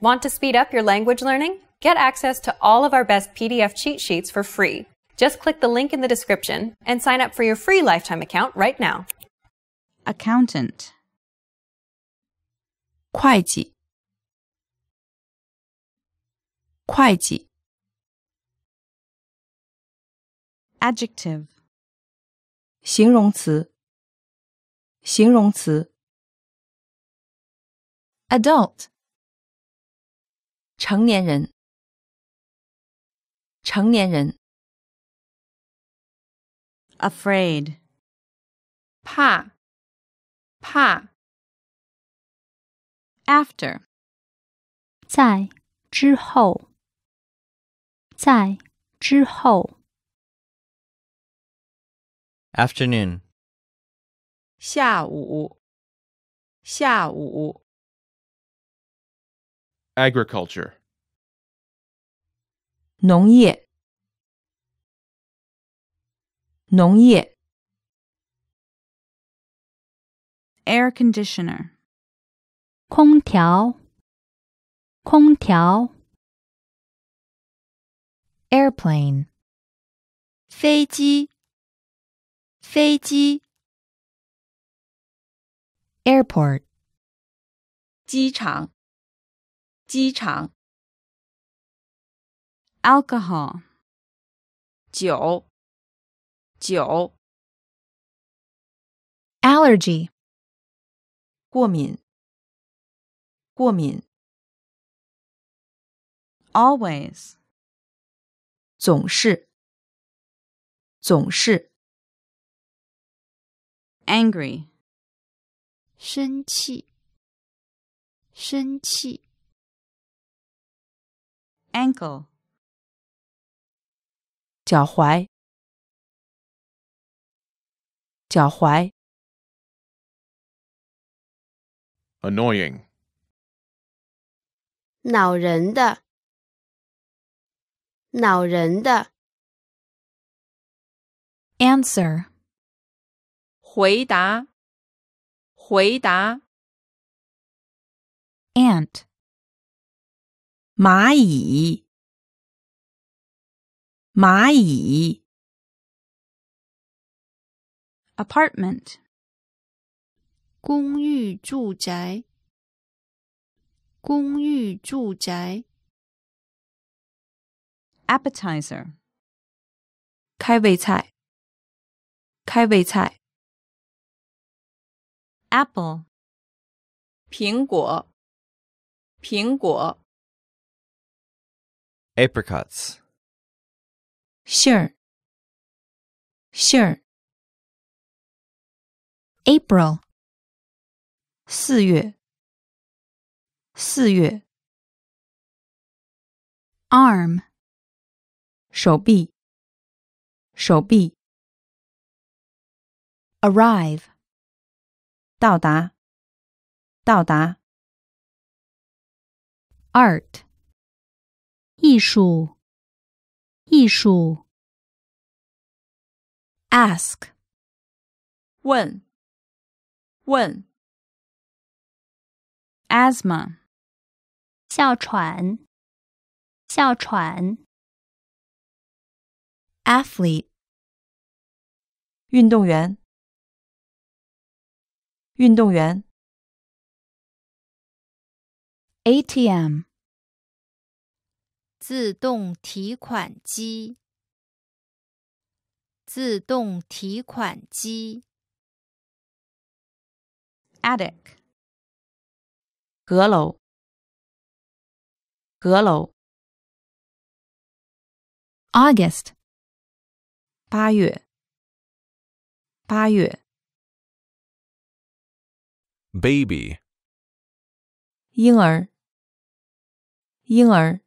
Want to speed up your language learning? Get access to all of our best PDF cheat sheets for free. Just click the link in the description and sign up for your free lifetime account right now. Accountant 会计会计 adjective 形容词形容词 adult 成年人，成年人，afraid，怕，怕，after，在之后，在之后，afternoon，下午，下午。agriculture 农业农业 air conditioner 空调空调 airplane 飞机飞机 airport 机场机场，alcohol，酒，酒，allergy，过敏，过敏，always，总是，总是，angry，生气，生气。ankle 脚踝脚踝 annoying 恼人的恼人的 answer 回答回答 ant 蚂蚁，蚂蚁。Apartment，公寓住宅。公寓住宅。Appetizer，开胃菜。开胃菜。Apple，苹果。苹果。apricots. Sure. Sure. April. Arm. 四月。四月。Arm. 手臂。手臂。Arrive. 到达。到达。Art. 艺术，艺术。Ask，问，问。Asthma，哮喘，哮喘。Athlete，运动员，运动员。ATM。自动提款机，自动提款机。Attic，阁楼，阁楼。August，八月，八月。Baby，婴儿，婴儿。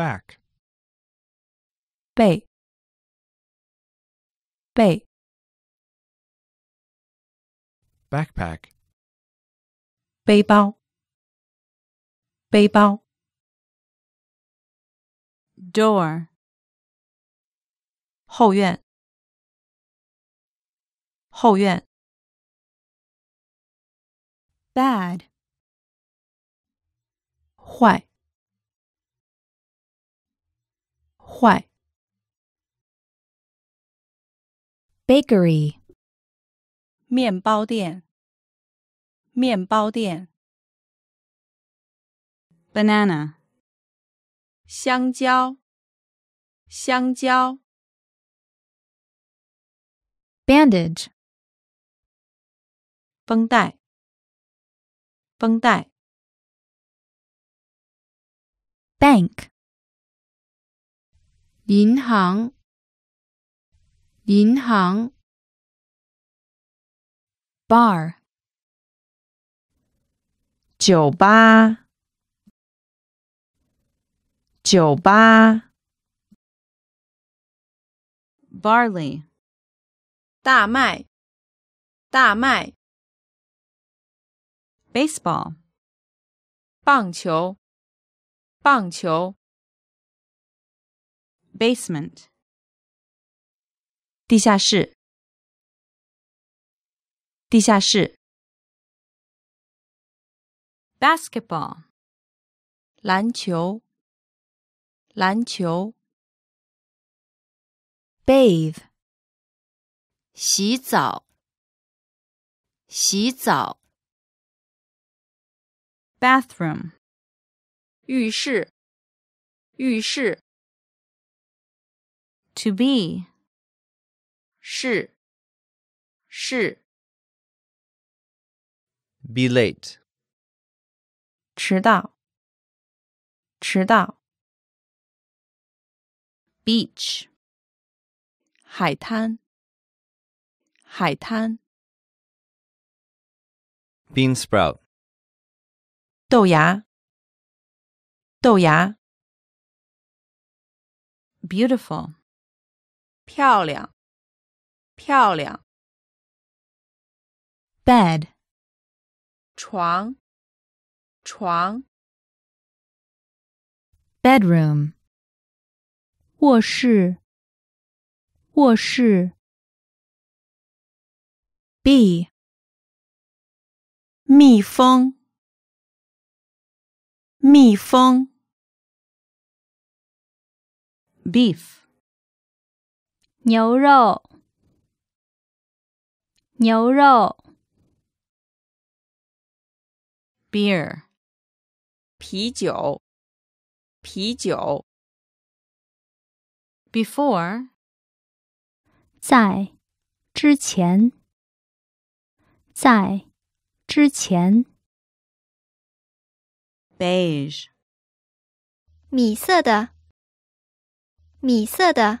back. 背背 backpack 背包背包 door 后院后院 bad 坏坏。bakery，面包店。面包店。banana，香蕉。香蕉。bandage，绷带。绷带。bank。银行，银行，bar，酒吧，酒吧，barley，大麦，大麦，baseball，棒球，棒球。basement 地下室地下室 basketball 篮球篮球 bathe 洗澡洗澡 bathroom 浴室浴室 to be. 是是 Be late. 迟到迟到 Beach. 海滩海滩 Bean sprout. 豆芽豆芽 Beautiful. 漂亮，漂亮。bed，床，床。bedroom，卧室，卧室。b，蜜蜂，蜜蜂。beef。牛肉，牛肉，beer，啤酒，啤酒，before，在之前，在之前，beige，米色的，米色的。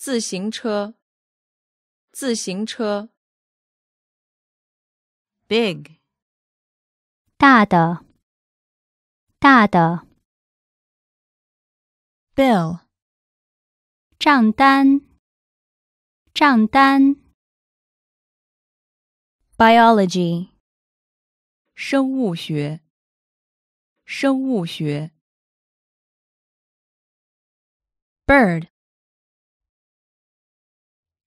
自行车，自行车。big，大的，大的。bill，账单，账单。biology，生物学，生物学。bird。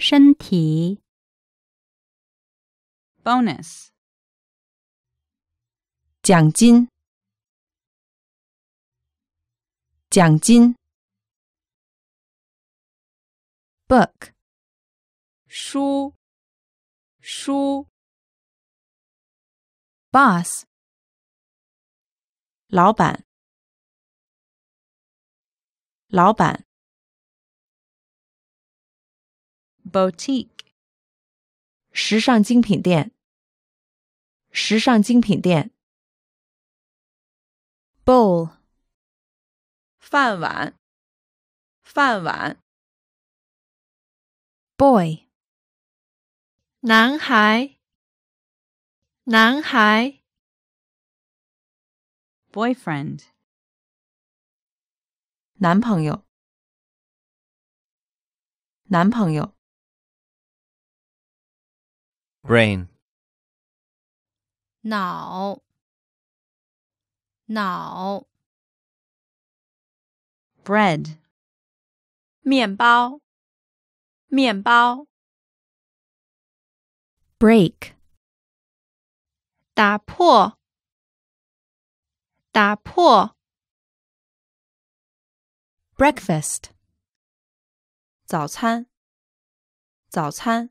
身体，bonus，奖金，奖金，book，书，书，boss，老板，老板。boutique 时尚精品店，时尚精品店。bowl 饭碗，饭碗。boy 男孩，男孩。boyfriend 男朋友，男朋友。brain 脑脑 bread 面包面包 break 打破打破 breakfast 早餐早餐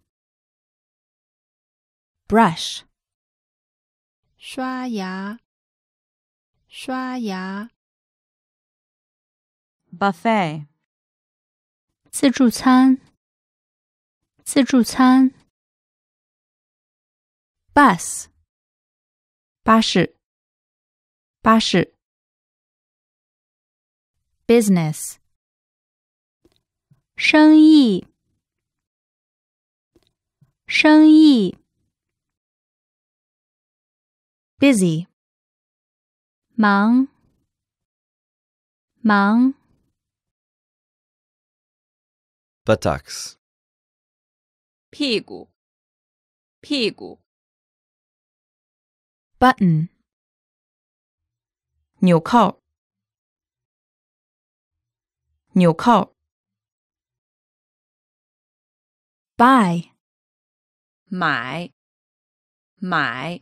brush 刷牙刷牙 buffet 自助餐自助餐 bus 巴士巴士 business 生意生意 Busy，忙，忙。Buttocks，屁股，屁股。Button，纽扣，纽扣。Buy，买，买。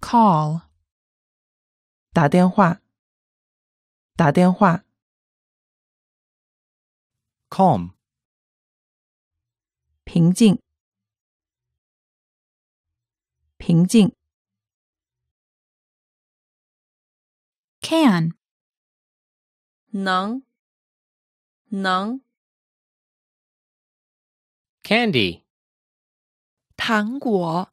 call 打电话打电话 calm 平静平静 can 能能 candy 糖果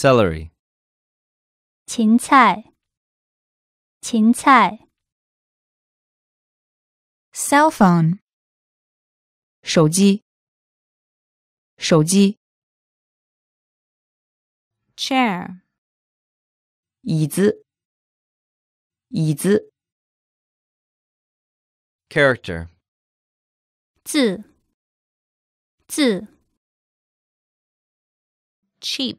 celery 芹菜芹菜 cell phone 手机手机 chair 椅子椅子 character 字字 cheap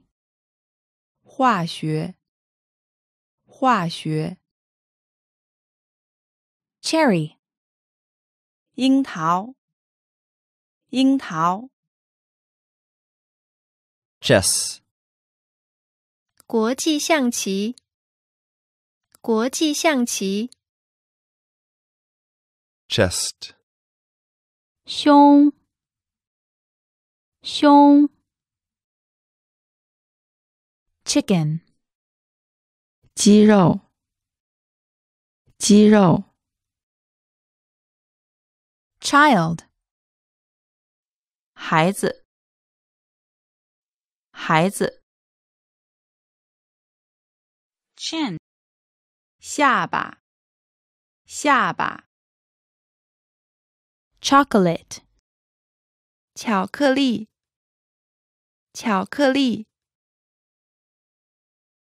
化学，化学。Cherry，樱桃，樱桃。Chess，国际象棋，国际象棋。Chest，胸，胸。chicken 鸡肉鸡肉 child 孩子孩子 chin 下巴下巴 chocolate 巧克力巧克力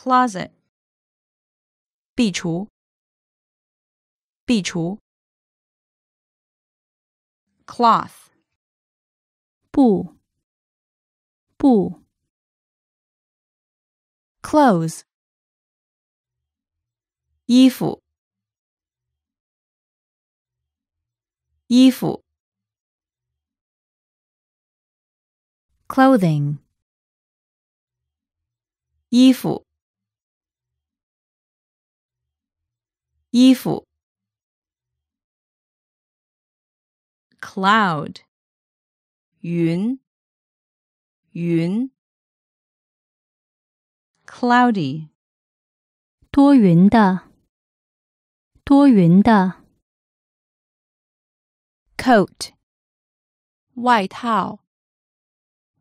Closet, cloth, clothes, clothing, 衣服。衣服 cloud 云云 cloudy 多云的多云的 coat 外套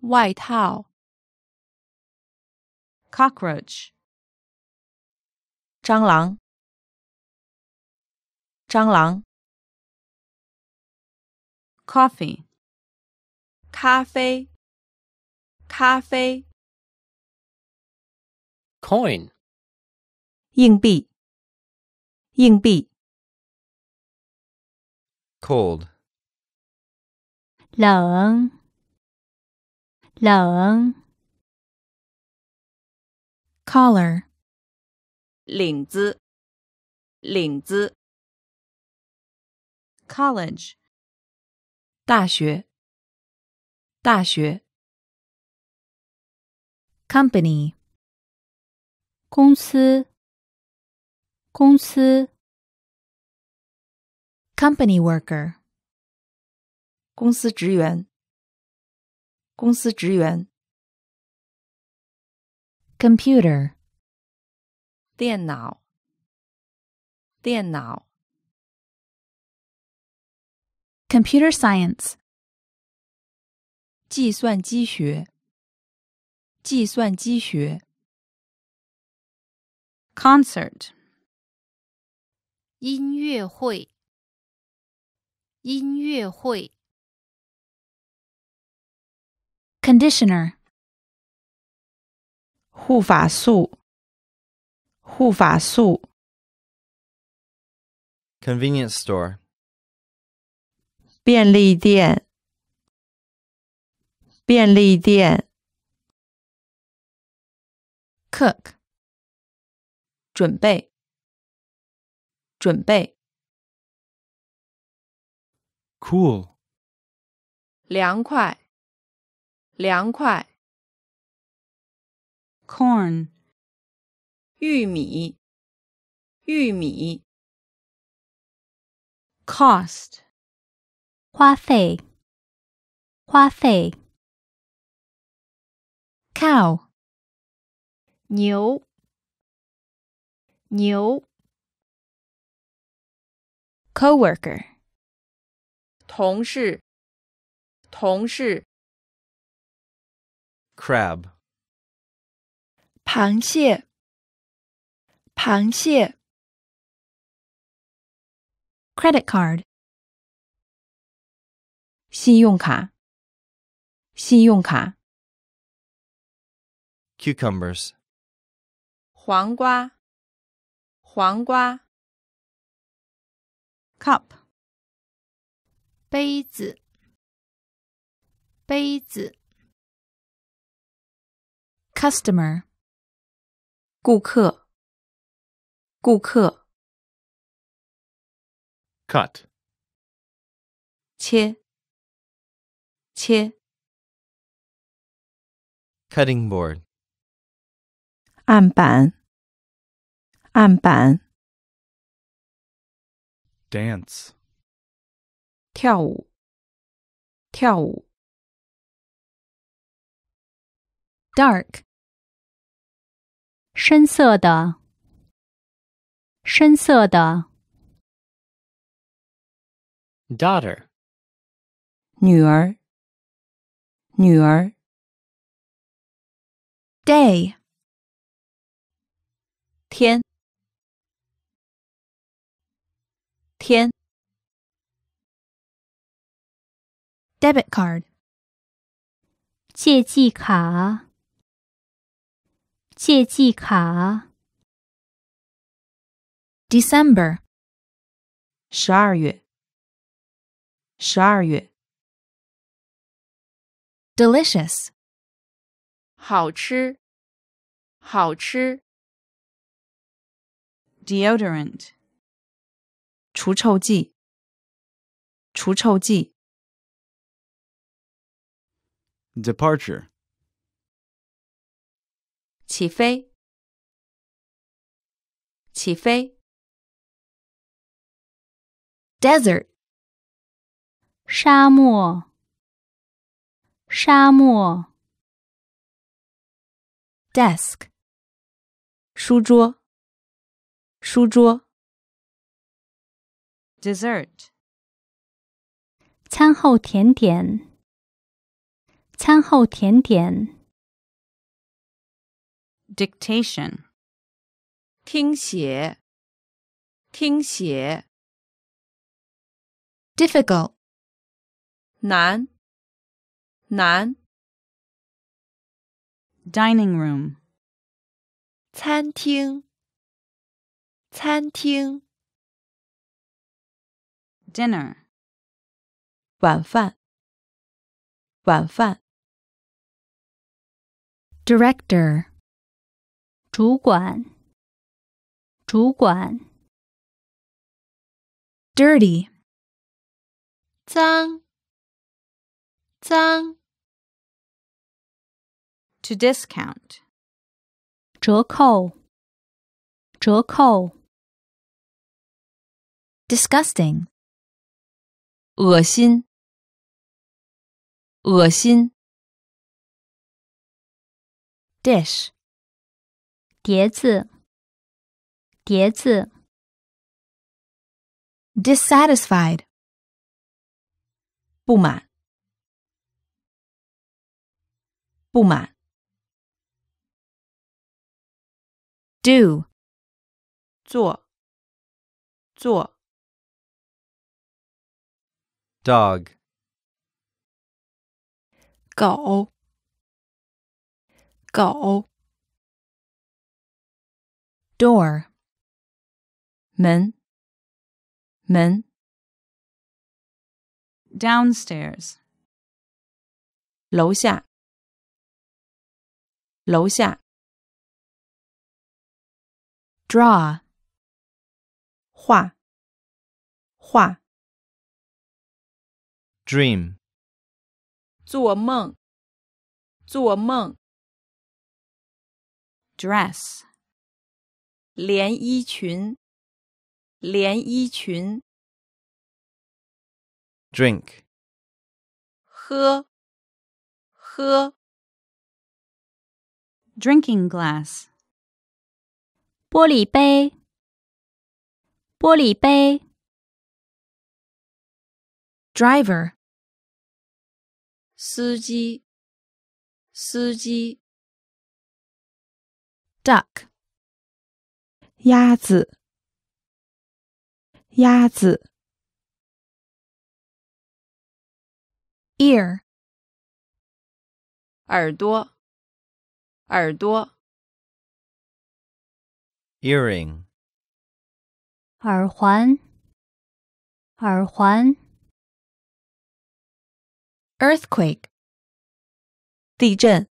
外套 cockroach 蟑螂蟑螂，coffee，咖啡，咖啡，coin，硬币，硬币，cold，冷，冷，collar，领子，领子。college 大学大学 company 公司公司 company worker 公司职员公司职员 computer 电脑电脑 Computer science. Science，计算机学，计算机学。Concert，音乐会，音乐会。Conditioner，护发素，护发素。Convenience store。便利店，便利店。Cook，准备，准备。Cool，凉快，凉快。Corn，玉米，玉米。Cost。花费，花费。cow，牛，牛。coworker，同事，同事。crab，螃蟹，螃蟹。credit card。信用卡，信用卡。Cucumbers. 黄瓜，黄瓜。Cup. 杯子，杯子。Customer. 顾客，顾客。Cut. 切。切 cutting board 案板案板 dance, 跳舞跳舞 dark 深色的深色的 daughter, 女儿女儿，day，天，天，debit card，借记卡，借记卡，December，十二月，十二月。delicious 好吃好吃 deodorant 除臭剂除臭剂 departure 起飞起飞 desert 沙漠沙漠，desk，书桌，书桌，dessert，餐后甜点，餐后甜点，dictation，听写，听写，difficult，难。男。Dining room。餐厅。餐厅。Dinner。晚饭。晚饭。Director。主管。主管。Dirty。脏。脏。to discount. 折扣,折扣. Disgusting. 恶心,恶心. Dish. 碟子,碟子. Dissatisfied. 不满，不满。do 做做 dog 狗狗 door 门门 downstairs 楼下楼下 draw 画画 dream 做梦做梦 dress 连衣裙连衣裙 drink 喝喝 drinking glass 玻璃杯，玻璃杯。Driver，司机，司机。Duck，鸭子，鸭子。Ear，耳朵，耳朵。earring 耳环，耳环。earthquake，地震，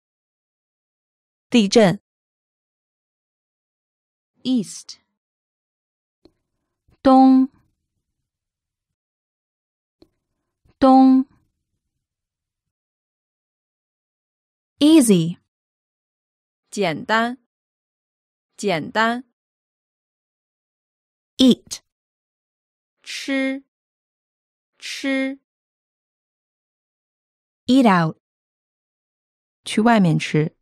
地震。east，东，东。easy，简单，简单。eat 吃吃 eat out 去外面吃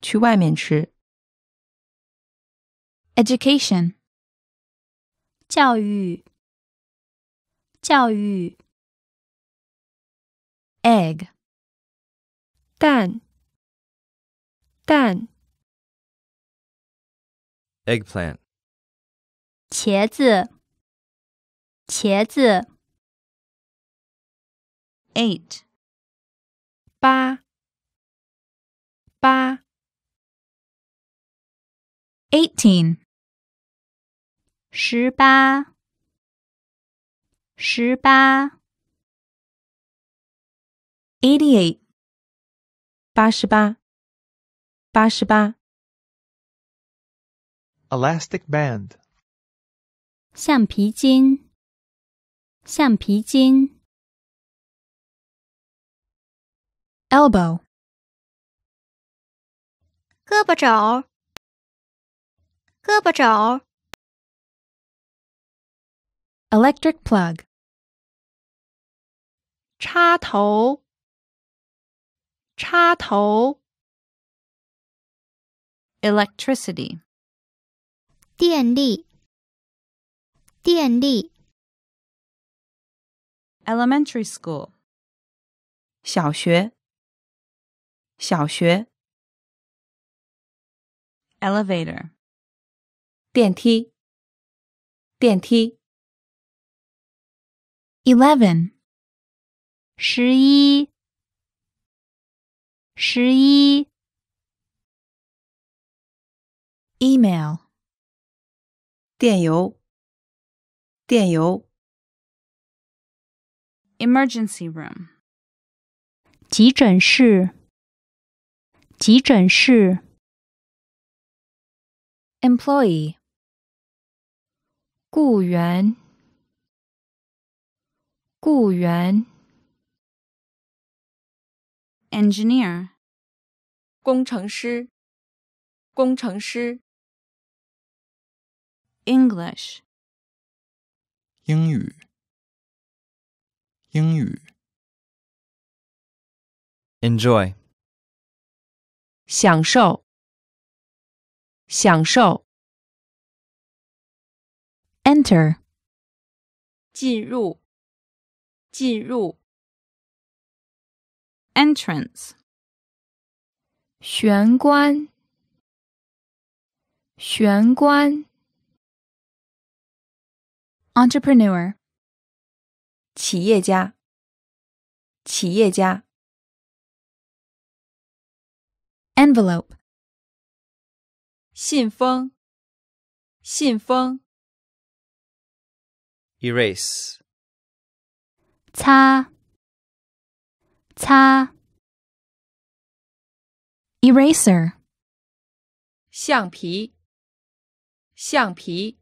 去外面吃 education 教育教育 egg 蛋蛋 eggplant 茄子，茄子。eight，八，八。eighteen，十八，十八。eighty-eight，八十八，八十八。elastic band。橡皮筋，橡皮筋，elbow，胳膊肘，胳膊肘，electric plug，插头，插头，electricity，电力。电力 elementary school 小学小学 elevator 电梯电梯 eleven 十一十一 email 电邮电邮。Emergency room。急诊室。急诊室。Employee。雇员。雇员。Engineer。工程师。工程师。English。英语，英语，enjoy，享受，享受，enter，进入，进入，entrance，玄关，玄关。entrepreneur，企业家，企业家，envelope，信封，信封，erase，擦，擦，eraser，橡皮，橡皮。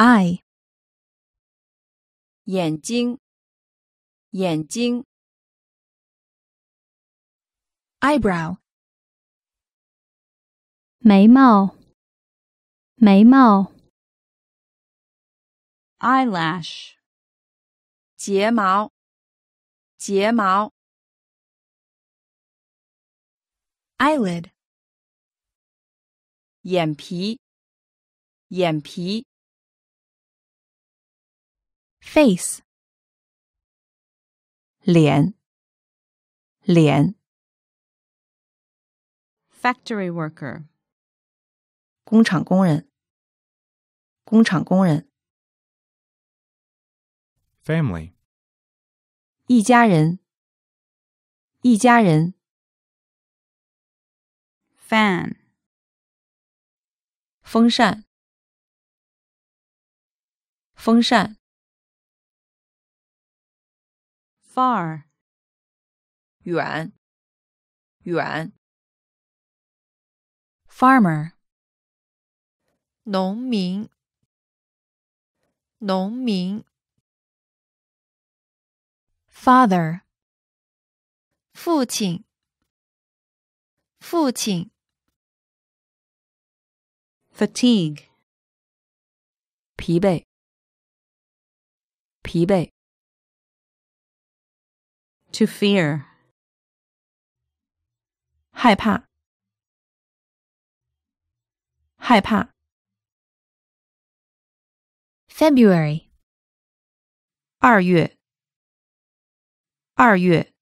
eye，眼睛，眼睛，Eyebrow，眉毛，眉毛，Eyelash，睫毛，睫毛，Eyelid，眼皮，眼皮。face 脸脸 factory worker 工厂工人工厂工人 family 一家人一家人 fan 风扇风扇 far. 远,远. Farmer. 农民,农民. Father. 父亲,父亲. Fatigue. 疲惫，疲惫。to fear. 害怕，害怕。February，二月，二月。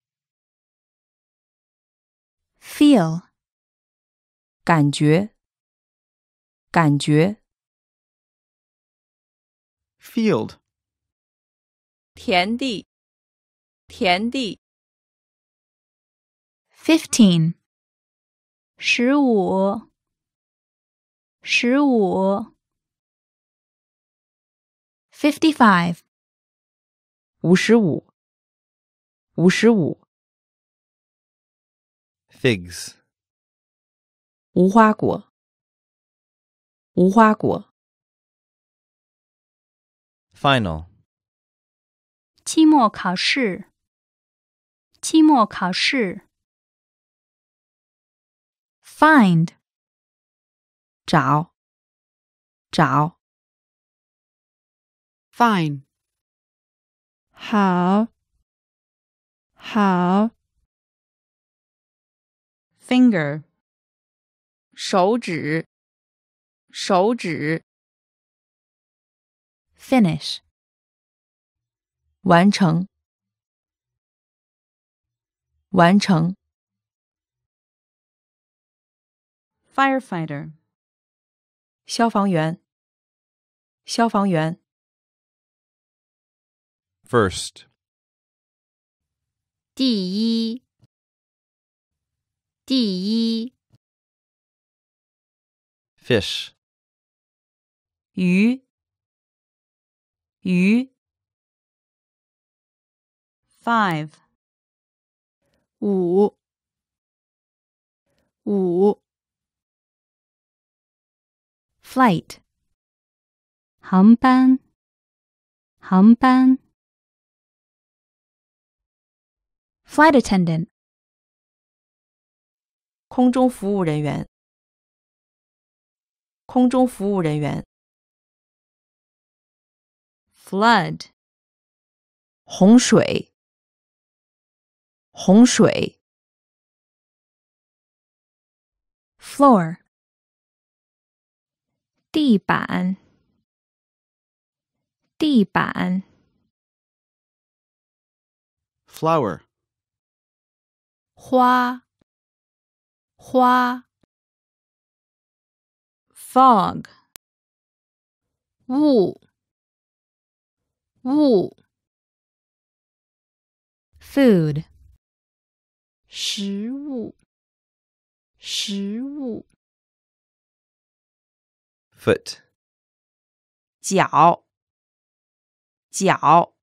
Feel，感觉，感觉。Field，田地，田地.田地。Fifteen，十五，十五。Fifty-five，五十五，五十五。Figs，无花果，无花果。Final，期末考试。期末考试。Find，找，找。Fine，好，好。Finger，手指，手指。Finish，完成。完成。firefighter，消防员，消防员。first，第一，第一。fish，鱼，鱼。five。五。五。Flight. 航班。航班。Flight attendant. 空中服务人员。空中服务人员。Flood. 洪水。洪水，floor，地板，地板，flower，花，花，fog，雾，雾，food。食物，食物。foot，脚，脚。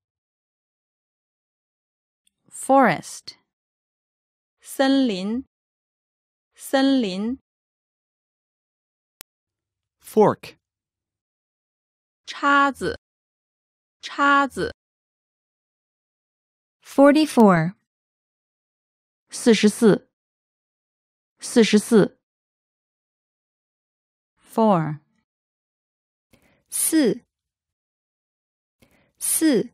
forest，森林，森林。fork，叉子，叉子。forty-four。四十四，四十四，four，四，四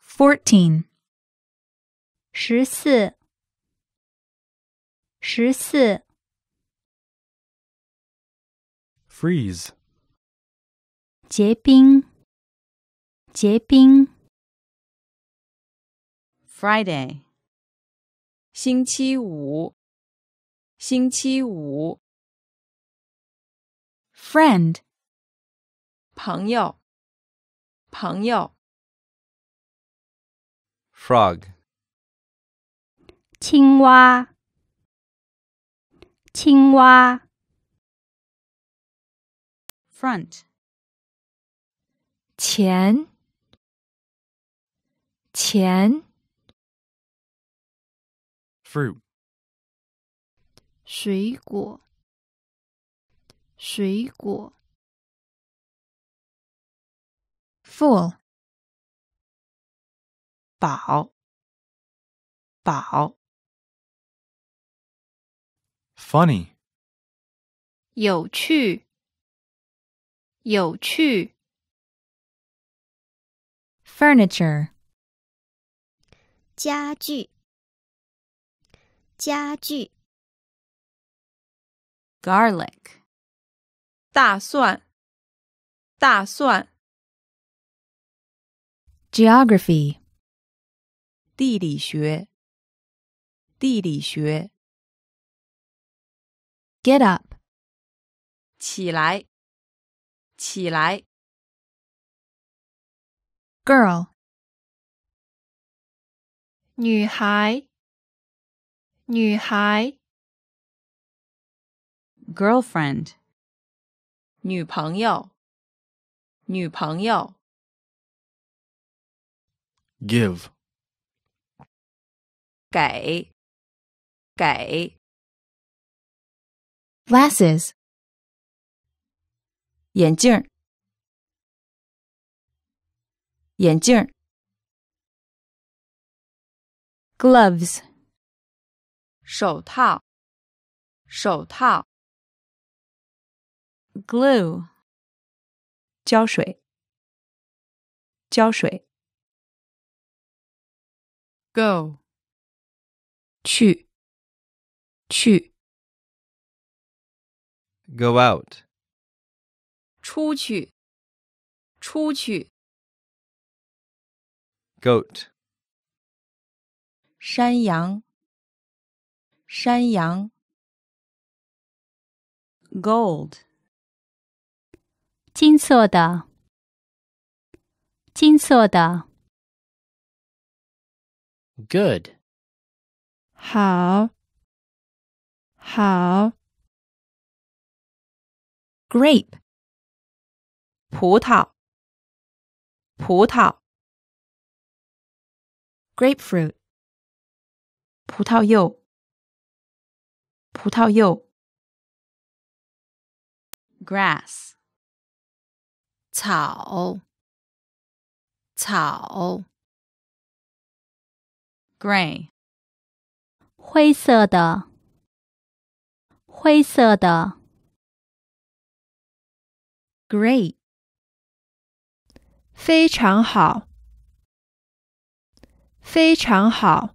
，fourteen，十四，十四，freeze，结冰，结冰。Friday，星期五，星期五。Friend，朋友，朋友。Frog，青蛙，青蛙。Front，前，前。fruit. 水果，水果。full，饱，饱。funny，有趣，有趣。furniture，家具。家具，garlic，大蒜，大蒜，geography，地理学，地理学，get up，起来，起来，girl，女孩。女孩 girlfriend 女朋友女朋友 give gloves 手套，手套。Glue，胶水，胶水。Go，去，去。Go out，出去，出去。Goat，山羊。山羊，gold，金色的，金色的，good，好，好，grape，葡萄，葡萄，grapefruit，葡萄柚。葡萄柚，grass，草，草 g r a y 灰色的，灰色的 g r e a t 非常好，非常好。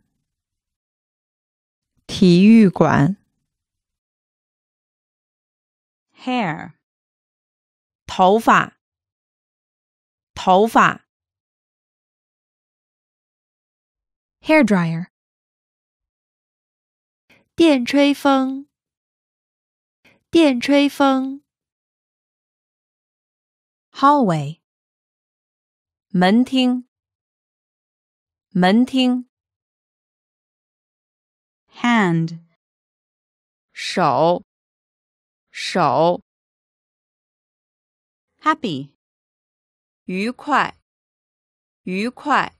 体育馆。Hair，头发。头发。Hair dryer，电吹风。电吹风。Hallway，门厅。门厅。hand 手手 happy 愉快愉快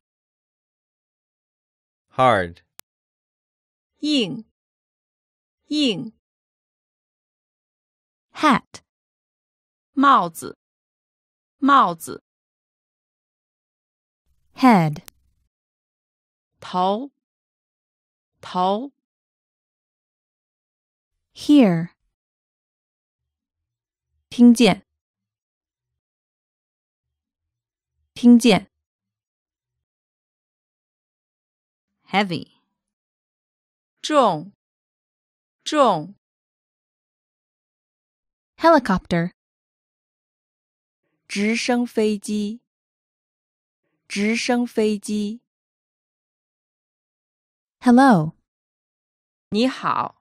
hard 硬硬 hat 帽子帽子 head 头头 hear，听见，听见，heavy，重，重，helicopter，直升飞机，直升飞机，hello，你好。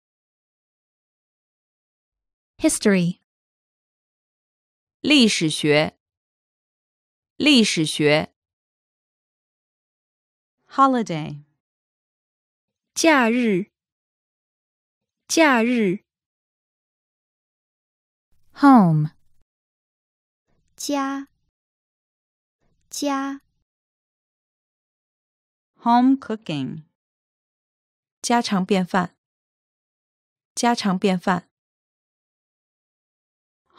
History 历史学历史学 Holiday 假日假日 Home 家家 Home cooking 家常便饭家常便饭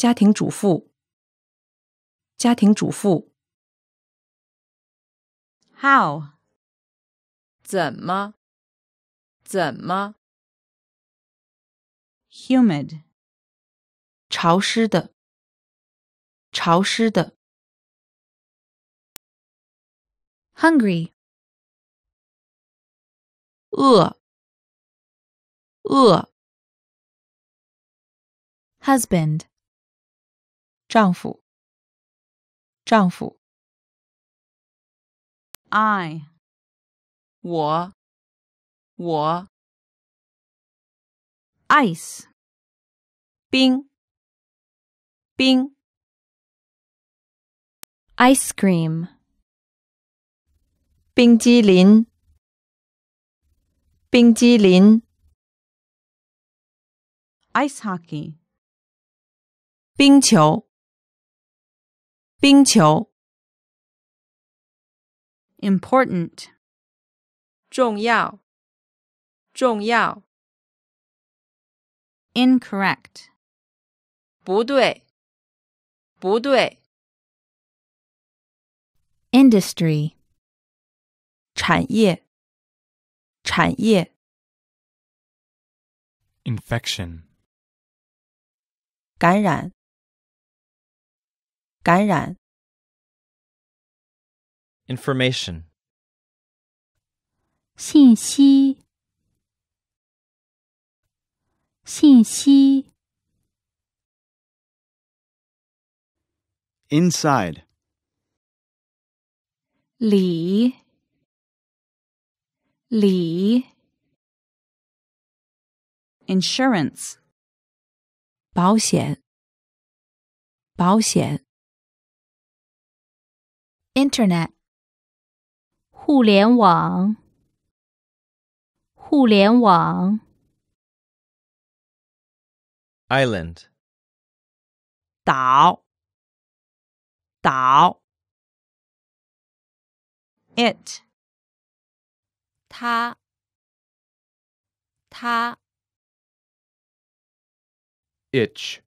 家庭主妇。家庭主妇。How？怎么？怎么？Humid。潮湿的。潮湿的。Hungry。饿。饿。Husband。丈夫，丈夫。I，我，我。Ice，冰，冰。Ice cream，冰激凌，冰激凌。Ice hockey，冰球。冰球 important 重要重要 incorrect 不对不对 industry 产业产业 infection 感染感染。Information. 信息。信息。Inside. 里。里。Insurance. 保险。保险。Internet，互联网，互联网。Island，岛，岛。It，它，它。Itch，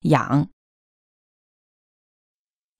痒。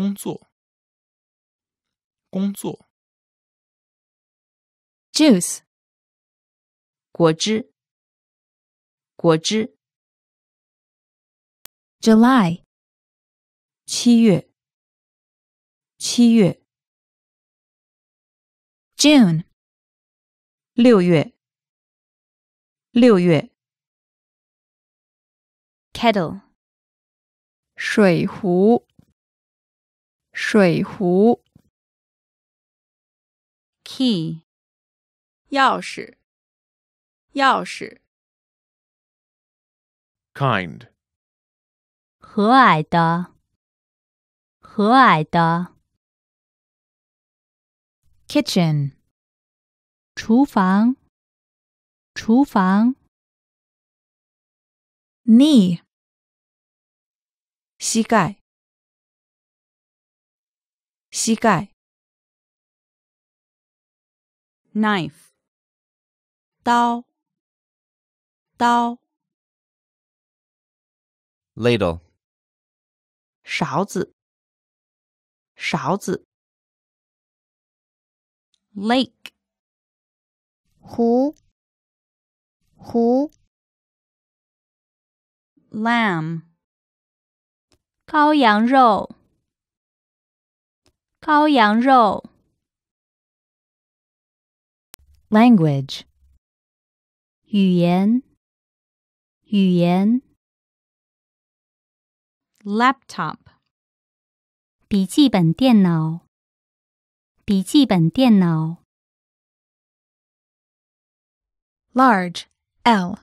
工作，工作。Juice，果汁，果汁。July，七月，七月。June，六月，六月。Kettle，水壶。水壶。Key，钥匙。钥匙。Kind，和蔼的。和蔼的。Kitchen，厨房。厨房。Knee，膝盖。膝盖，knife，刀，刀，ladle，勺子，勺子，lake，湖，湖，lamb，羔羊肉。羔羊肉。language 语言语言。laptop 笔记本电脑笔记本电脑。large L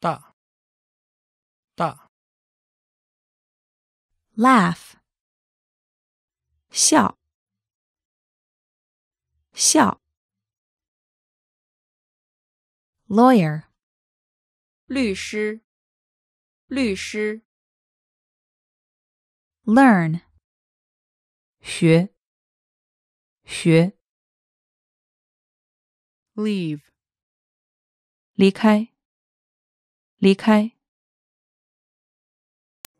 大大。laugh。笑，笑。Lawyer，律师，律师。Learn，学，学。Leave，离开，离开。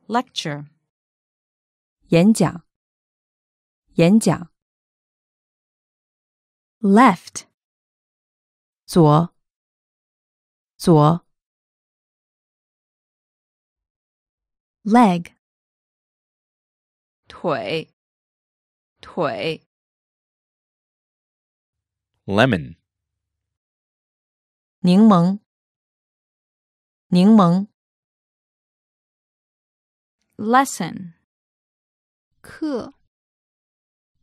Lecture，演讲。演讲。Left，左，左。Leg，腿，腿。Lemon，柠檬，柠檬。Lesson，课。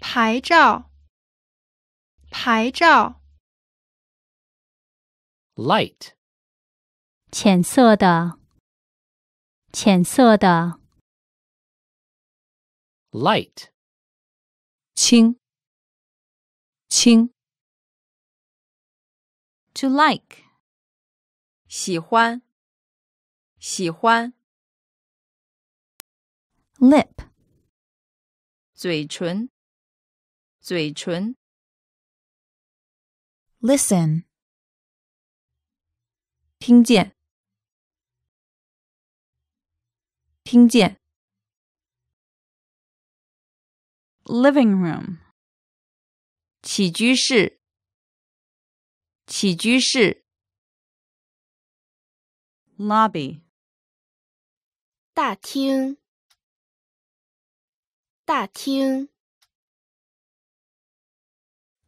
牌照，牌照。Light，浅色的，浅色的。Light，轻，轻。To like，喜欢，喜欢。Lip，嘴唇。嘴唇。Listen，听见，听见。Living room，起居室，起居室。Lobby，大厅，大厅。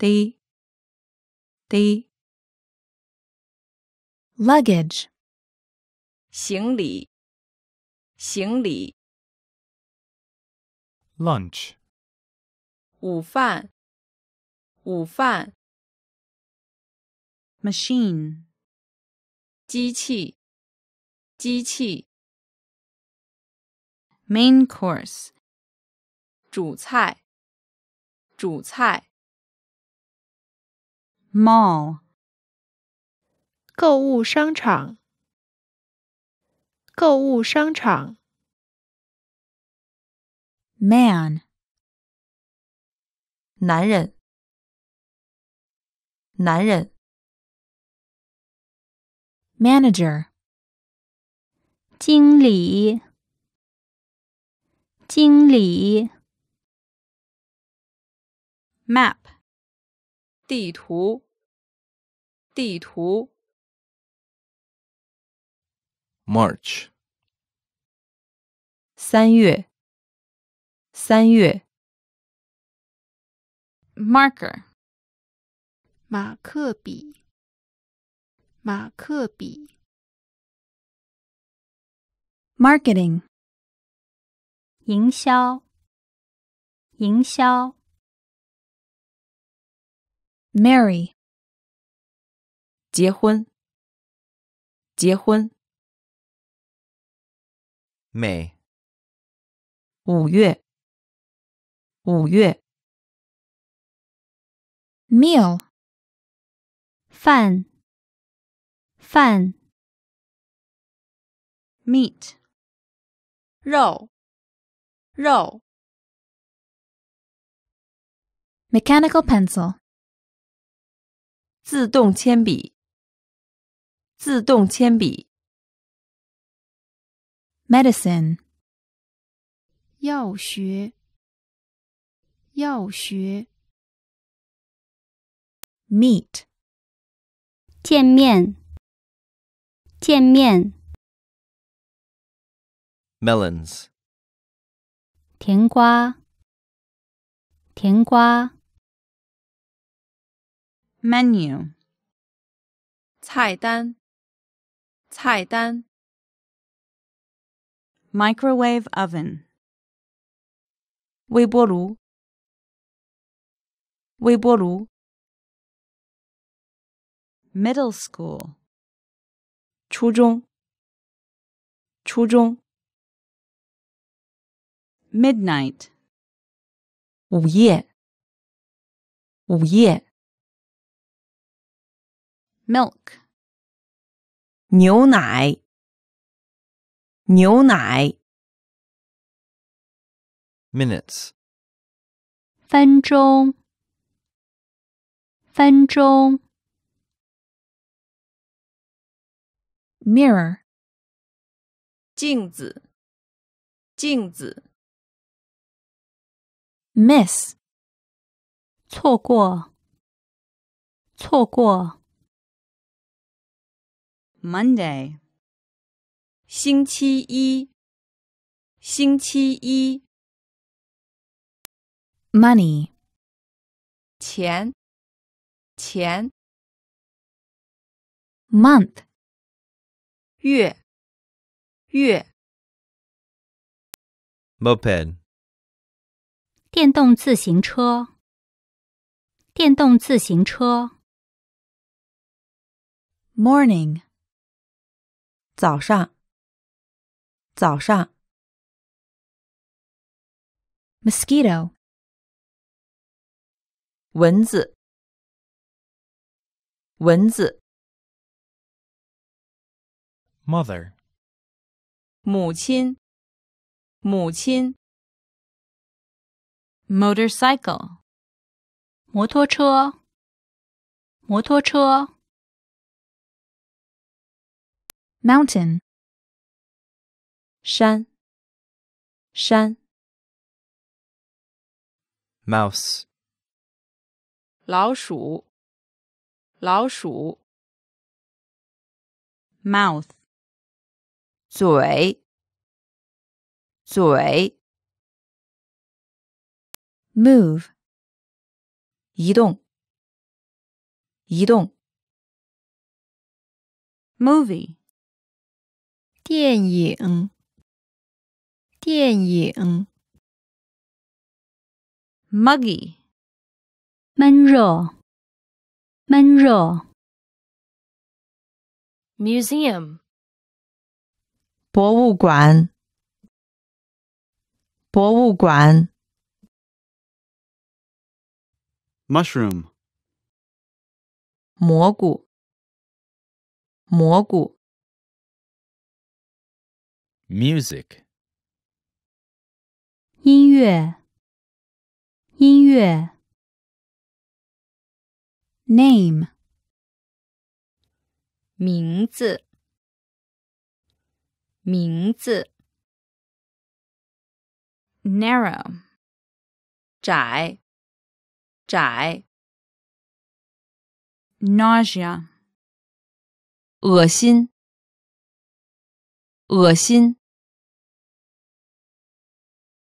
the the luggage 行李行李 lunch 午饭午饭 machine 机器机器 main course 主菜主菜 mall 购物商场购物商场地图，地图。March，三月，三月。Marker，马克笔，马克笔。Marketing，营销，营销。marry 结婚，结婚。May 五月，五月。meal 饭，饭。meat Mechanical pencil 自动铅笔，自动铅笔。Medicine，药学，药学。Meet，见面，见面。Melons，甜瓜，甜瓜。menu 菜单菜单 microwave oven 微波炉微波炉 middle school 初中初中 midnight 午夜午夜 milk 牛奶牛奶 minutes 分钟分钟 mirror 镜子镜子 miss 错过错过 Monday 星期一星期一 Money 钱钱 Month 月月 Moped 电动自行车电动自行车 Morning 早上，早上。Mosquito，蚊子，蚊子。Mother，母亲，母亲。Motorcycle，摩托车，摩托车。mountain 山山 mouse 老鼠老鼠 mouth 嘴嘴 move 移动移动 movie 电影，电影。Muggy，闷热，闷热。Museum，博物馆，博物馆。Mushroom，蘑菇，蘑菇。music 音乐音乐 name 名字名字 narrow 窄窄 nausea 恶心恶心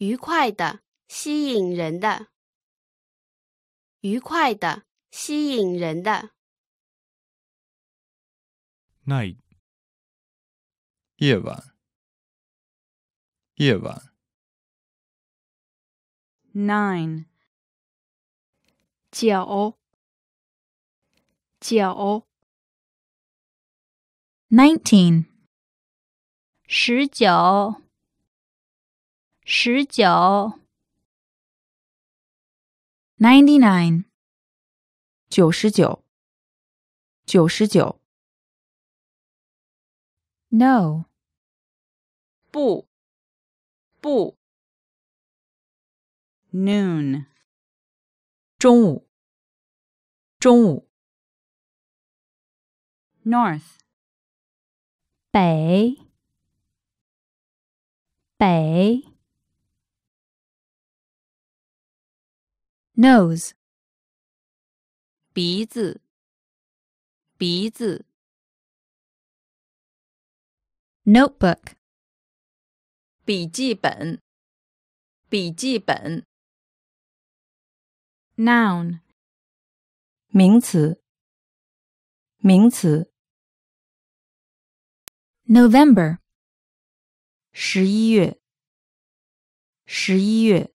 愉快的，吸引人的。愉快的，吸引人的。Night。夜晚。夜晚。Nine。九。九。Nineteen。十九。十九，ninety nine，九十九，九十九。No，不，不。Noon，中午，中午。North，北，北。nose 鼻子鼻子 notebook 笔记本笔记本 noun 名词名词 November 十一月十一月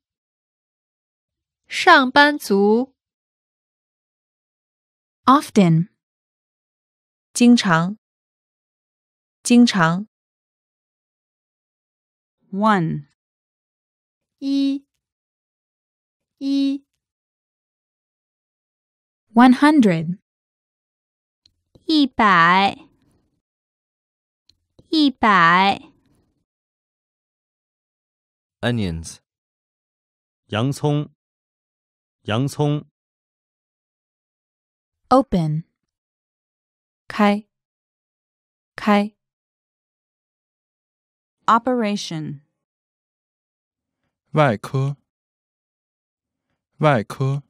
上班族，often，经常，经常，one，一，一，one hundred，一百，一百，onions，洋葱。洋葱。open 开开 operation 外科外科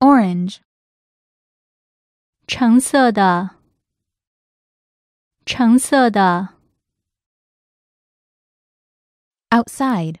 orange 橙色的橙色的 outside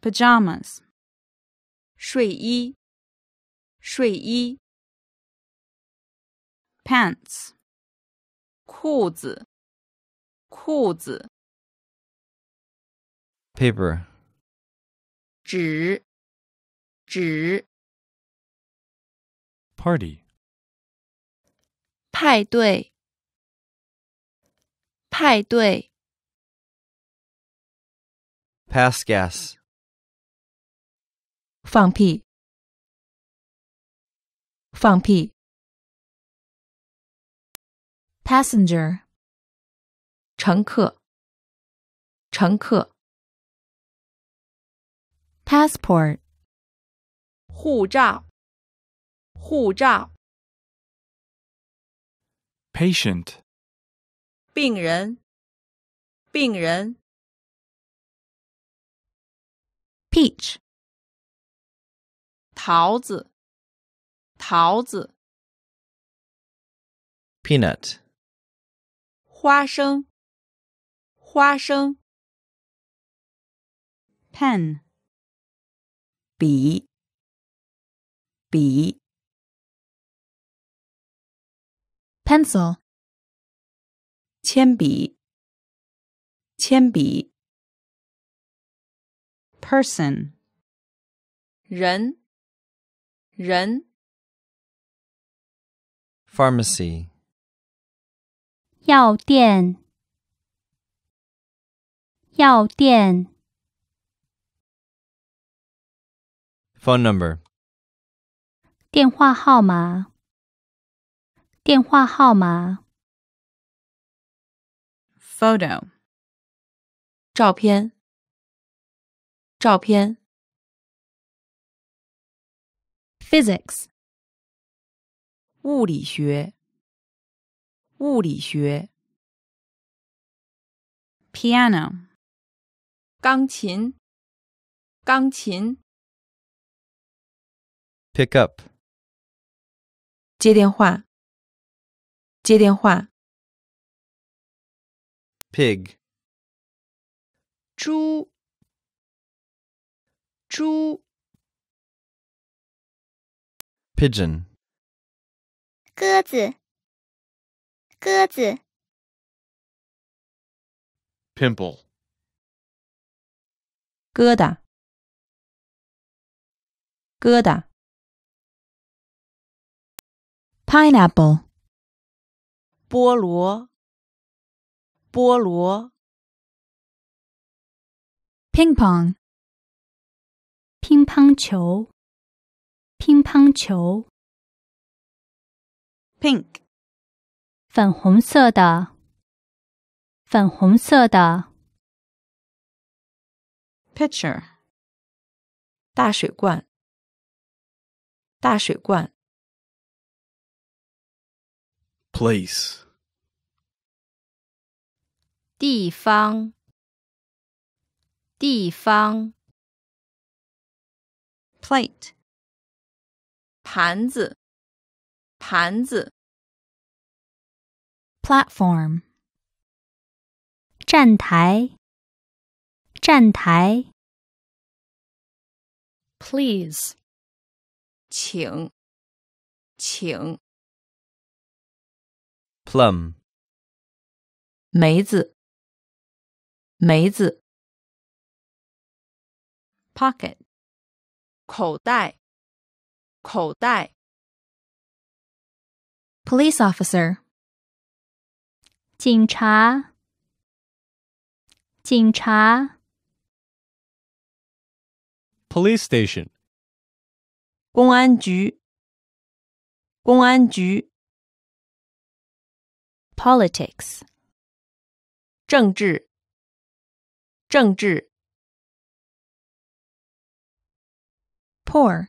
pajamas 睡衣睡衣 pants 裤子裤子 paper 纸纸 party 派对派对 pass gas 放屁！放屁！Passenger，乘客。乘客。Passport，护照。护照。Patient，病人。病人。Peach。桃子，桃子。peanut，花生，花生。pen，笔，笔。pencil，铅笔，铅笔。person，人。人，pharmacy，药店，药店，phone number，电话号码，电话号码，photo，照片，照片。Physics 物理学物理学 Piano 钢琴钢琴 Pick up 接电话接电话 Pig 猪猪 pigeon 鸽子鸽子 pimple 疙瘩疙瘩 pineapple 菠萝菠萝 ping pong 乒乓球乒乓球，pink，粉红色的，粉红色的，pitcher，大水罐，大水罐，place，地方，地方，plate。盘子，盘子。platform，站台，站台。please，请，请。plum，梅子，梅子。pocket，口袋。口袋 police officer 警察警察 police station 公安局公安局 politics 政治政治 poor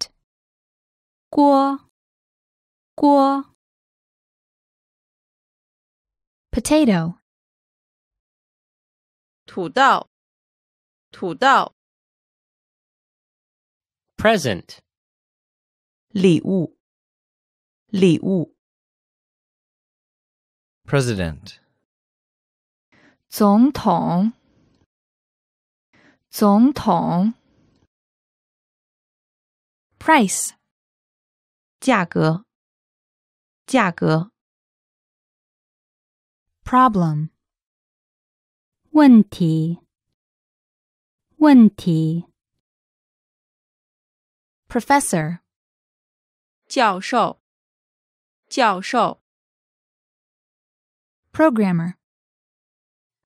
锅锅 potato present 礼物礼物 president price 价格，价格。problem，问题，问题。professor，教授，教授。programmer，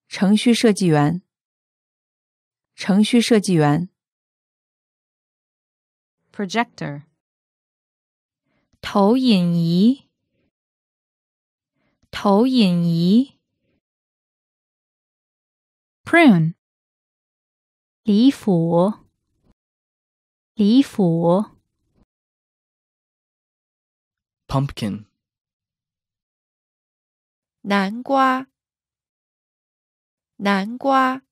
程序设计员，程序设计员。projector。投影仪，投影仪。Prune，梨脯，梨脯。Pumpkin，南瓜，南瓜。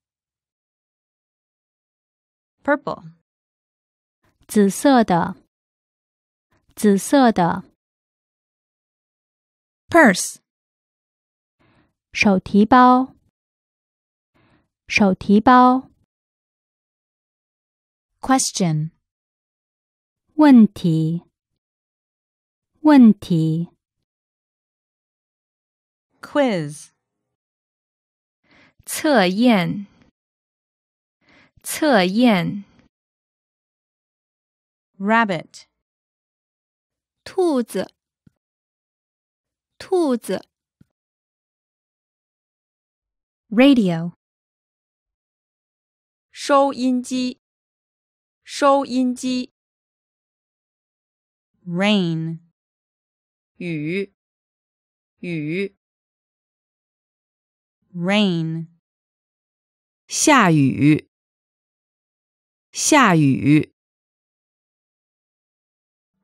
Purple，紫色的。紫色的 purse，手提包，手提包。question，问题，问题。quiz，测验，测验。rabbit。兔子，兔子。Radio，收音机，收音机。Rain，雨，雨。Rain，下雨，下雨。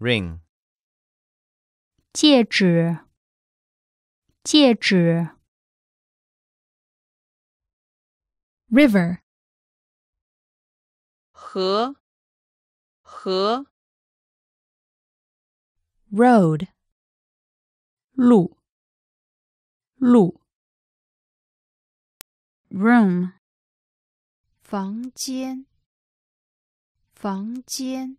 ring 戒指，戒指。river 河，河。road 路，路。room 房间，房间。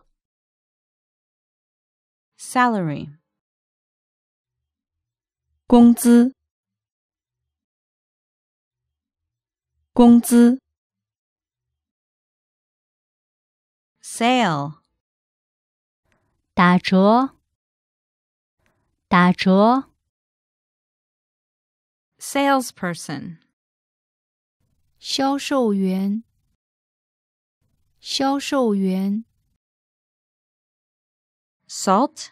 salary 工资工资 sale 打折打折 salesperson 销售员销售员 salt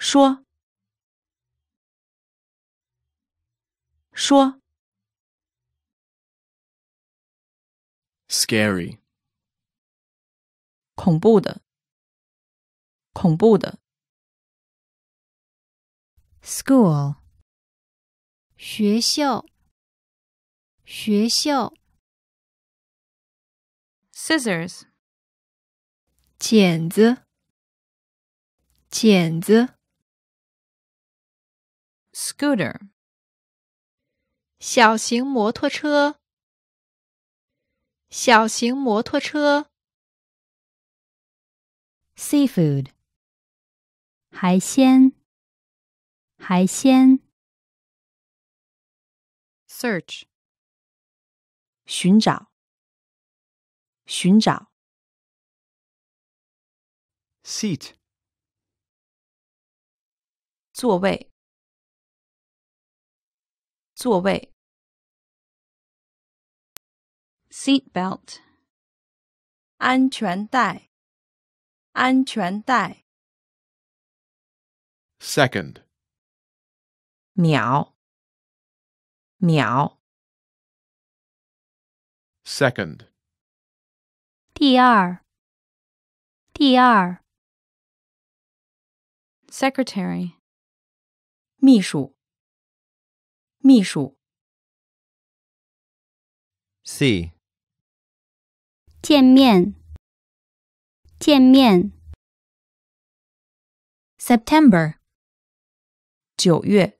说，说。Scary，恐怖的，恐怖的。School，学校，学校。Scissors，剪子，剪子。scooter，小型摩托车，小型摩托车。seafood，海鲜，海鲜。search，寻找，寻找。seat，座位。座位。Seat belt，安全带，安全带。Second，秒，秒。Second，第二，第二。Secretary，秘书。秘书。C。见面。见面。September。九月。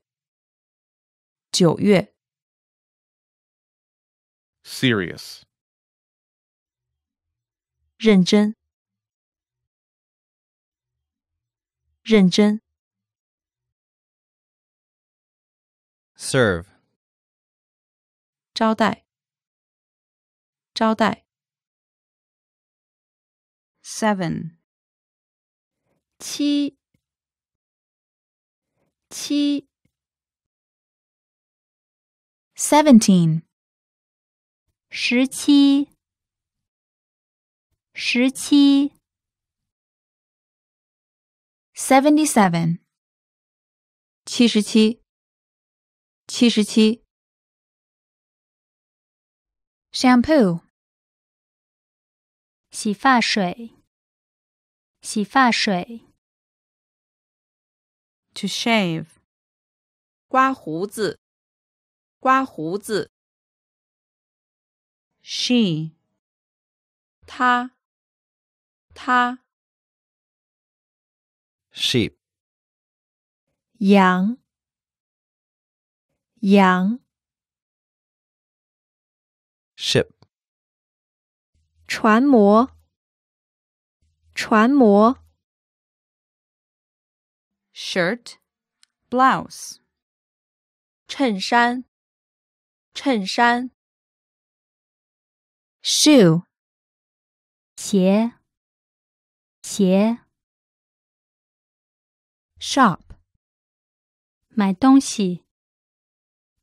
九月。Serious。认真。认真。serve 招待招待 seven 七七 seventeen 十七十七 seventy seven 七十七七十七。Shampoo，洗发水。洗发水。To shave，刮胡子。刮胡子。She，他。他。Sheep，羊。羊，ship，船模，船模，shirt，blouse，衬衫，衬衫，shoe，鞋，鞋，shop，买东西。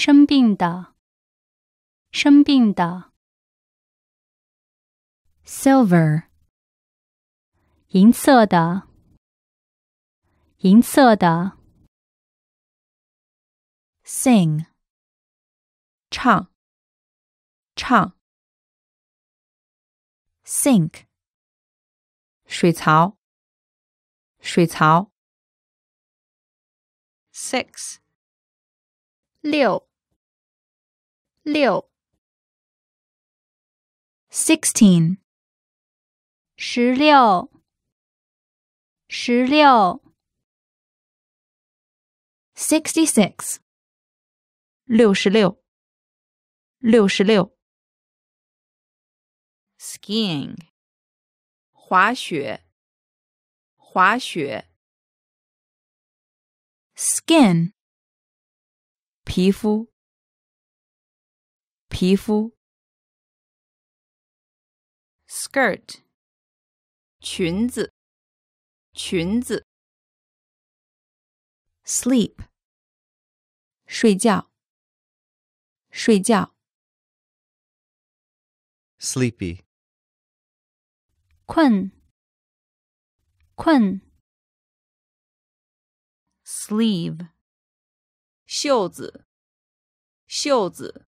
生病的，生病的。Silver，银色的，银色的。Sing，唱，唱。Sink，水槽，水槽。Six，六。六 sixteen 十六十六 sixty six 六十六六十六 skiing 滑雪滑雪 skin 皮肤皮肤，skirt，裙子，裙子，sleep，睡觉，睡觉，sleepy，困，困，sleeve，袖子，袖子。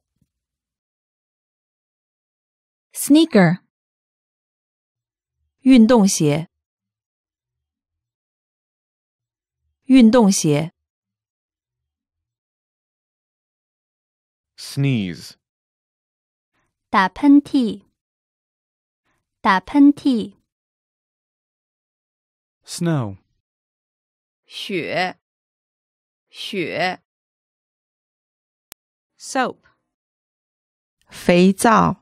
sneaker，运动鞋，运动鞋。sneeze，打喷嚏，打喷嚏。snow，雪，雪。soap，肥皂。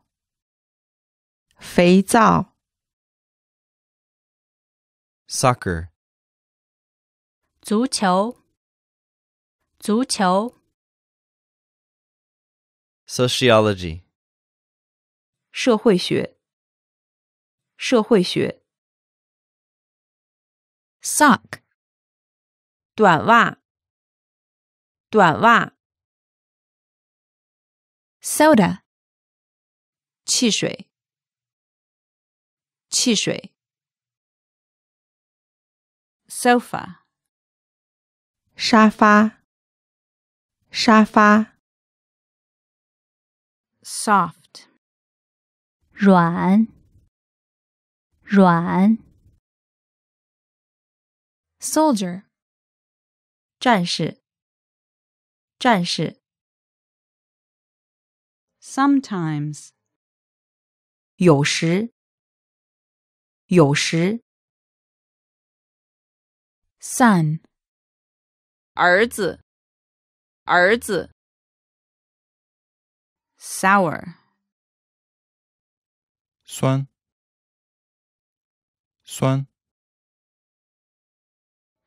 肥皂，soccer，足球，足球，sociology，社会学，社会学，sock，短袜，短袜，soda，汽水。汽水，sofa，沙发，沙发，soft，软，软，soldier，战士，战士，sometimes，有时。有时。son，儿子，儿子。sour，酸，酸。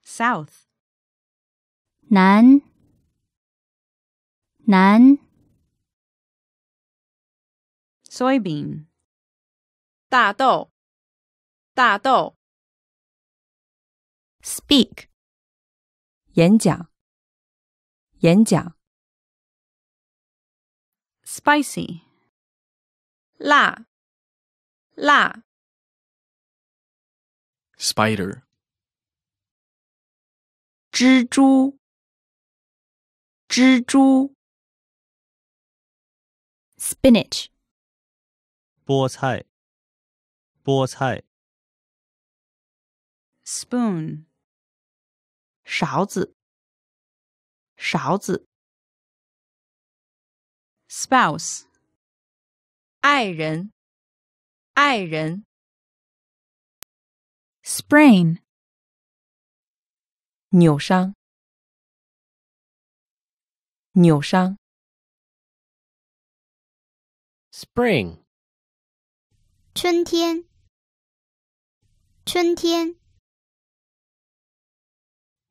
south，南，南。soybean，大豆。大豆，speak，演讲，演讲，spicy，辣，辣，spider，蜘蛛，蜘蛛，spinach，菠菜，菠菜。spoon 勺子勺子 spouse 爱人爱人 sprain 扭伤扭伤 spring 春天春天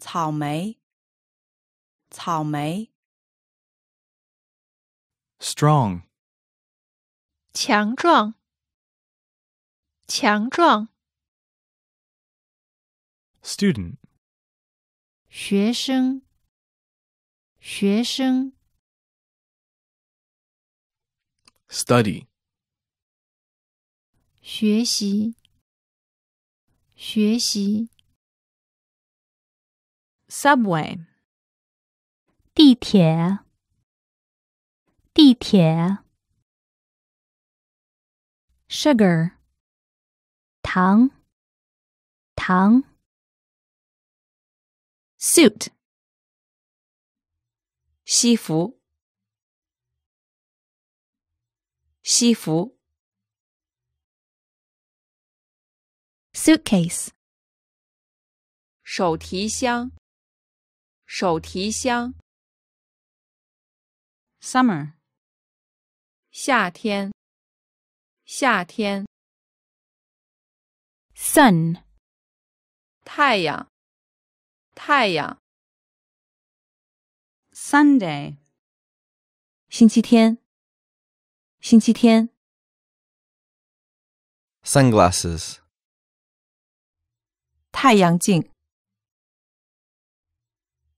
草莓，草莓。Strong，强壮。强壮。Student，学生。学生。Study，学习。学习。subway 地铁地铁 sugar 糖糖 suit 西服西服 suitcase 手提箱手提箱。Summer，夏天。夏天。Sun，太阳。太阳。Sunday，星期天。星期天。Sunglasses，太阳镜。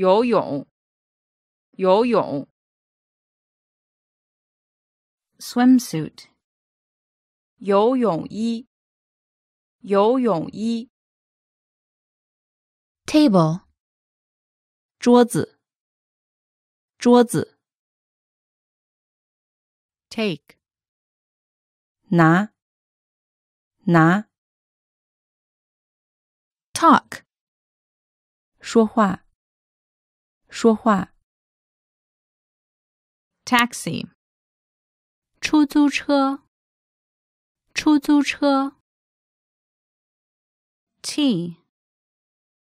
游泳，游泳。swimsuit，游泳衣，游泳衣。table，桌子，桌子。take，拿，拿。talk，说话。说话。Taxi，出租车。出租车。Tea，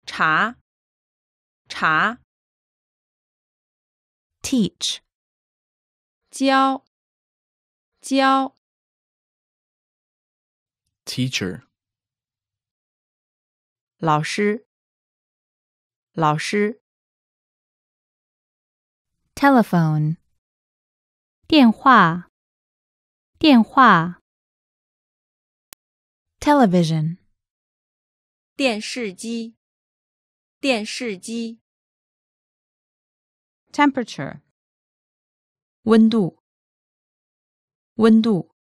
茶。茶。Teach，教。教。Teacher，老师。老师。telephone 电话电话 television 电视机电视机 temperature 温度温度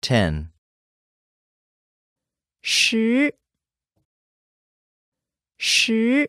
ten Ten.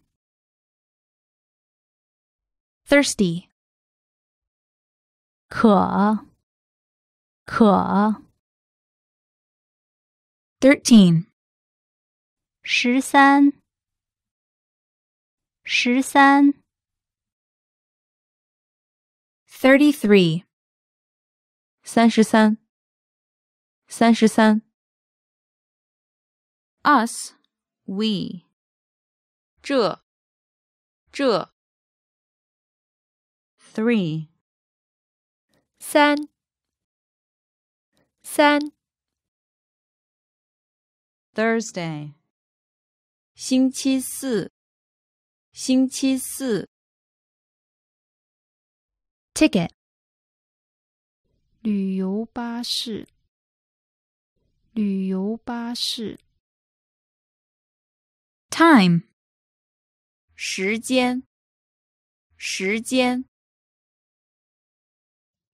thirsty. 渴渴 Thirteen. 十三十三 Thirty-three. 三十三三十三 Us, we. 这这 three. 三三 Thursday 星期四星期四 Ticket 旅游巴士旅游巴士 Time 时间时间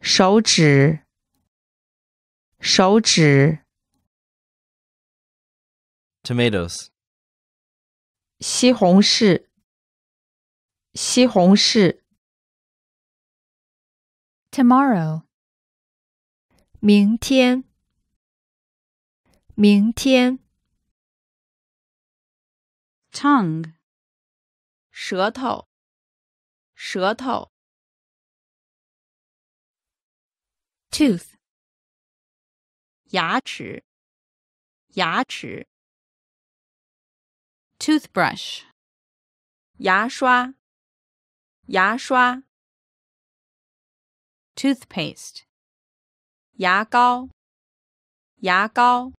手指，手指。Tomatoes，西红柿。西红柿。Tomorrow，明天。明天。Tongue，舌头。舌头。tooth 牙齿牙齿 toothbrush 牙刷牙刷 toothpaste 牙膏牙膏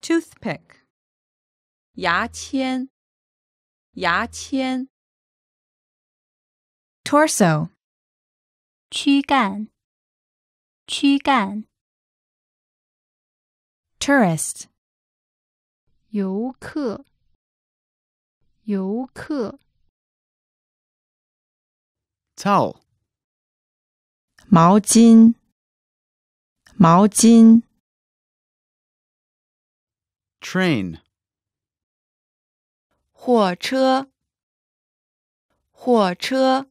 toothpick 牙签牙签 torso 躯干躯干 tourist 游客游客 tall 毛巾毛巾 train 火车火车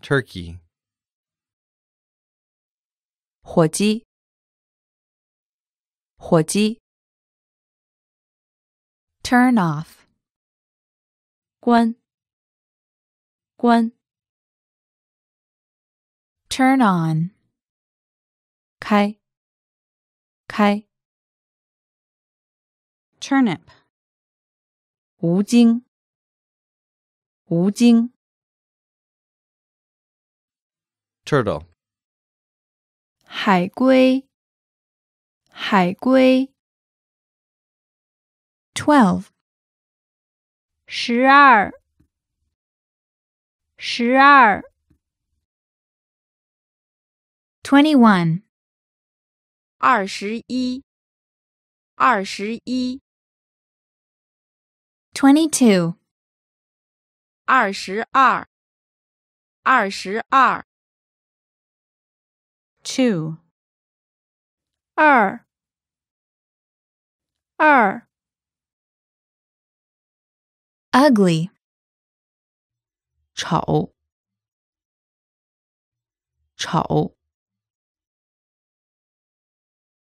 turkey 火鸡火鸡 turn off 关关 turn on 开开 turnip 无精无精 turtle. Twelve. Twenty one. Twenty two. one 二十一二十一 twenty two 二十二二十二 two R. ugly 丑丑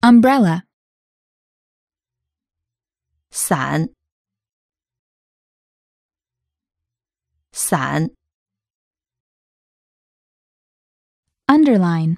umbrella underline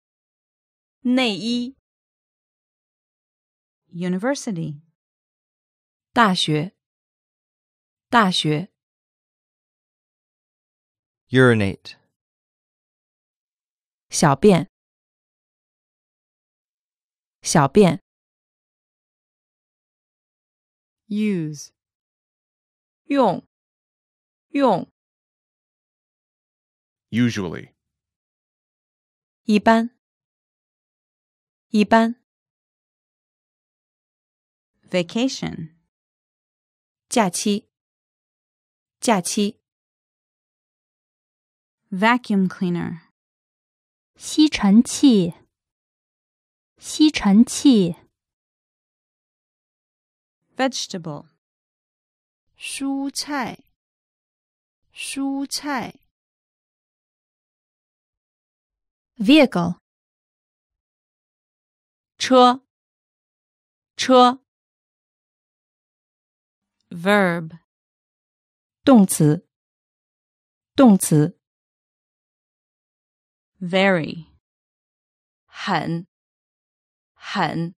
内衣。University。大学。大学。Urinate。小便。小便。Use。用。用。Usually。一般。一般 vacation 假期假期 vacuum cleaner 吸尘器吸尘器 vegetable 蔬菜蔬菜 vehicle 车。车。verb。动词。动词。very。很。很。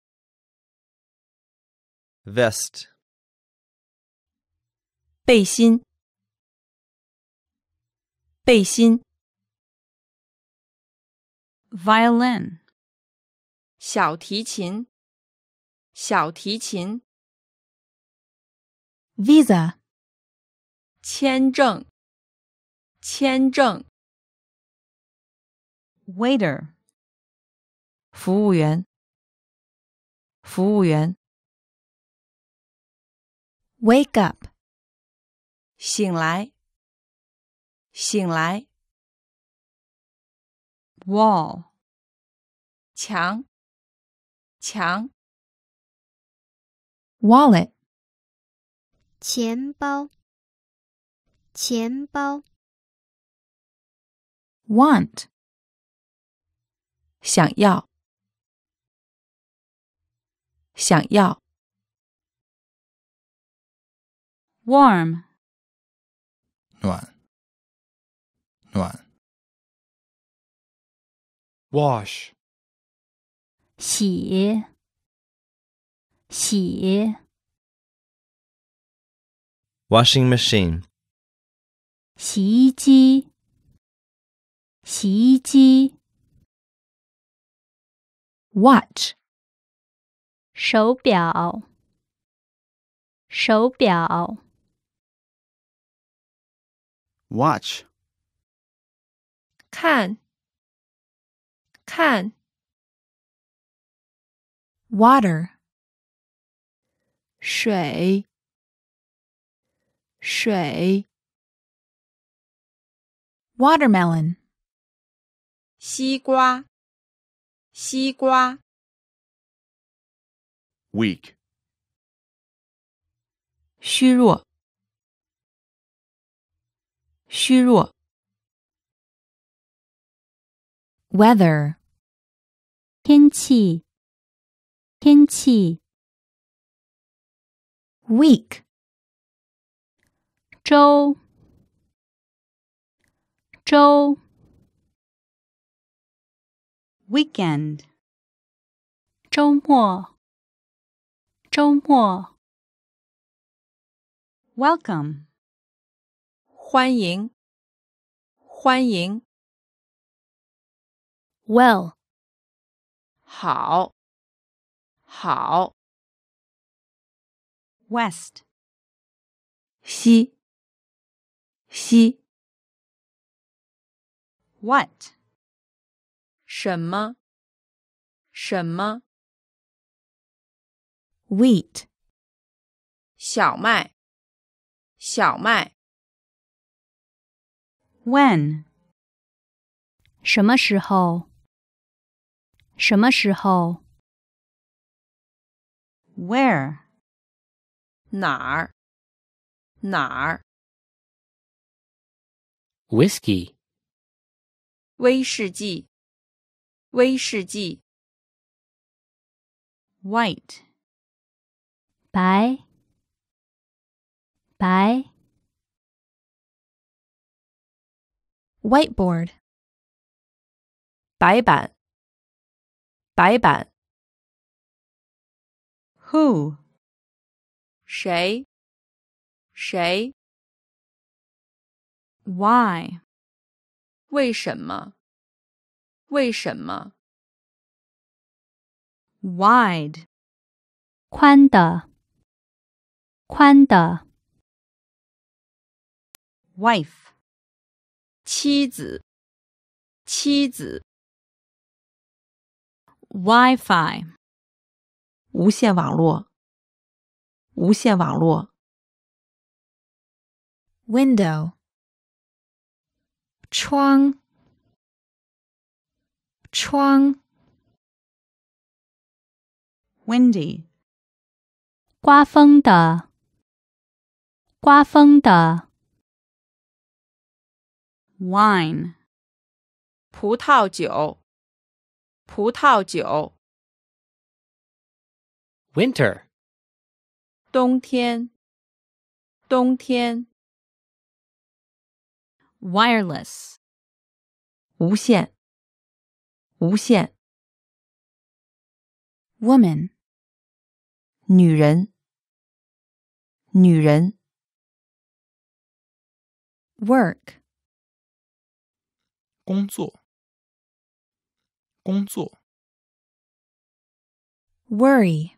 vest。背心。背心。violin。小提琴，小提琴。Visa，签证，签证。Waiter，服务员，服务员。Wake up，醒来，醒来。Wall，墙。墙。Wallet。钱包。钱包。Want。想要。想要。Warm。暖。暖。Wash。洗洗。washing machine。洗衣机。洗衣机。watch。手表。手表。watch。看。看。water 水水 watermelon 西瓜西瓜 weak 虚弱虚弱 weather 天气天气。week，周，周。weekend，周末，周末。welcome，欢迎，欢迎。well，好。好。West，西，西。What？什么？什么？Wheat，小麦，小麦。When？什么时候？什么时候？where? 哪儿？哪儿？Whisky。威士忌。威士忌。White。白。白。Whiteboard。白板。白板。who? 谁？谁？Why? 为什么？为什么？Wide. 宽的，宽的。Wife. 妻子，妻子。Wi-Fi. 无线网络，无线网络。Window，窗，窗。Windy，刮风的，刮风的。Wine，葡萄酒，葡萄酒。winter 冬天冬天 wireless 无线无线 woman 女人女人 work 工作工作 worry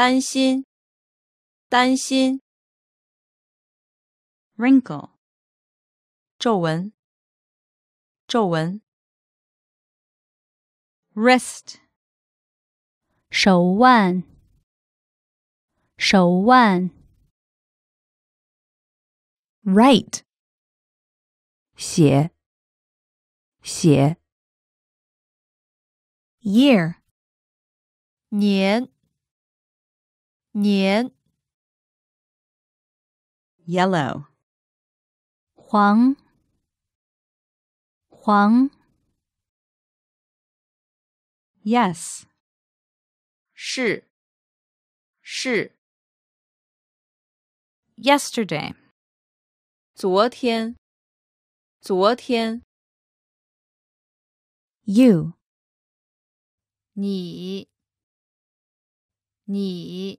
担心，担心。wrinkle，皱纹，皱纹。wrist，手腕，手腕。write，写，写。year，年。年，yellow，黄，黄，yes，是，是，yesterday，昨天，昨天，you，你，你。